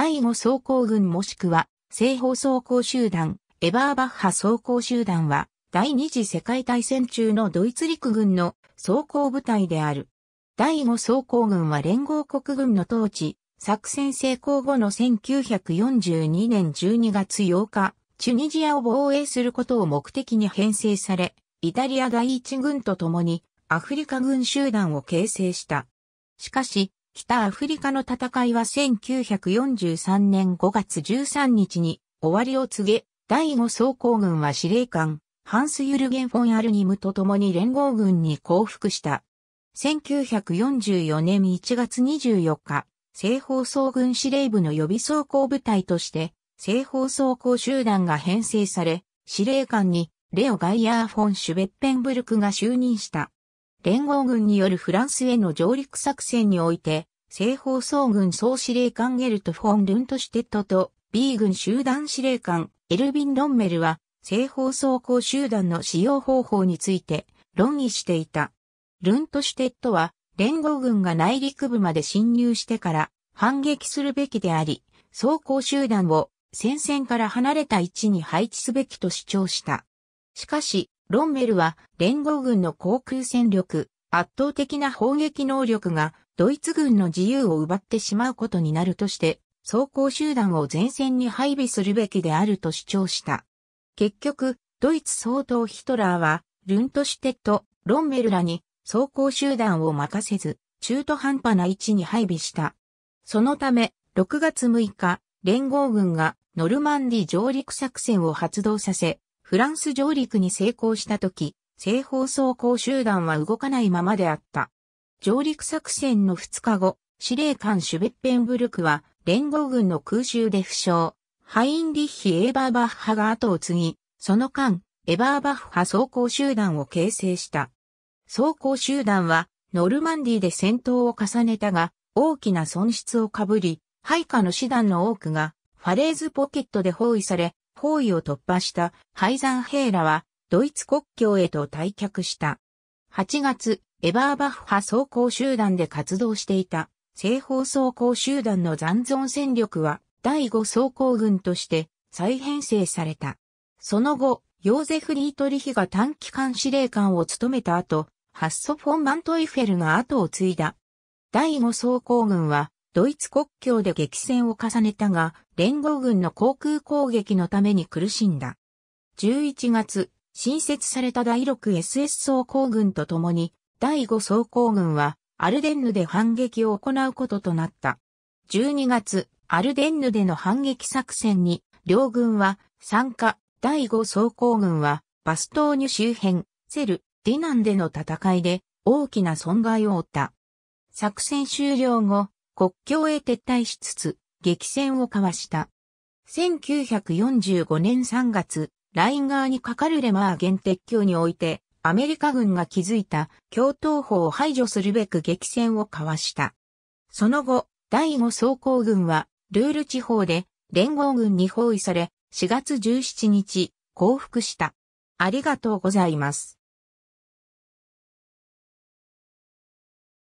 第5装甲軍もしくは、西方装甲集団、エバーバッハ装甲集団は、第二次世界大戦中のドイツ陸軍の装甲部隊である。第5装甲軍は連合国軍の統治、作戦成功後の1942年12月8日、チュニジアを防衛することを目的に編成され、イタリア第一軍と共にアフリカ軍集団を形成した。しかし、北アフリカの戦いは1943年5月13日に終わりを告げ、第5装甲軍は司令官、ハンス・ユルゲン・フォン・アルニムと共に連合軍に降伏した。1944年1月24日、西方総軍司令部の予備装甲部隊として、西方装甲集団が編成され、司令官にレオ・ガイヤー・フォン・シュベッペンブルクが就任した。連合軍によるフランスへの上陸作戦において、西方総軍総司令官ゲルト・フォン・ルントシュテットと B 軍集団司令官エルビン・ロンメルは西方総攻集団の使用方法について論議していた。ルントシュテットは連合軍が内陸部まで侵入してから反撃するべきであり、総攻集団を戦線から離れた位置に配置すべきと主張した。しかし、ロンメルは連合軍の航空戦力、圧倒的な砲撃能力がドイツ軍の自由を奪ってしまうことになるとして、装甲集団を前線に配備するべきであると主張した。結局、ドイツ総統ヒトラーは、ルントシュテット、ロンメルらに装甲集団を任せず、中途半端な位置に配備した。そのため、6月6日、連合軍がノルマンディ上陸作戦を発動させ、フランス上陸に成功した時、西方装甲集団は動かないままであった。上陸作戦の2日後、司令官シュベッペンブルクは連合軍の空襲で負傷。ハインリッヒ・エーバーバッハが後を継ぎ、その間、エバーバッハ装甲集団を形成した。装甲集団はノルマンディで戦闘を重ねたが、大きな損失をかぶり、配下の師団の多くがファレーズポケットで包囲され、包囲を突破したハイザン兵らはドイツ国境へと退却した。8月、エバーバッハ装甲集団で活動していた西方装甲集団の残存戦力は第5装甲軍として再編成された。その後、ヨーゼフ・リートリヒが短期間司令官を務めた後、ハッソ・フォン・マントイフェルが後を継いだ。第5装甲軍はドイツ国境で激戦を重ねたが、連合軍の航空攻撃のために苦しんだ。11月、新設された第 6SS 装甲軍と共に、第5装甲軍は、アルデンヌで反撃を行うこととなった。12月、アルデンヌでの反撃作戦に、両軍は、参加、第5装甲軍は、バストーニュ周辺、セル、ディナンでの戦いで、大きな損害を負った。作戦終了後、国境へ撤退しつつ、激戦を交わした。1945年3月、ライン側にかかるレマー原鉄橋において、アメリカ軍が築いた共闘法を排除するべく激戦を交わした。その後、第5装甲軍は、ルール地方で連合軍に包囲され、4月17日、降伏した。ありがとうございます。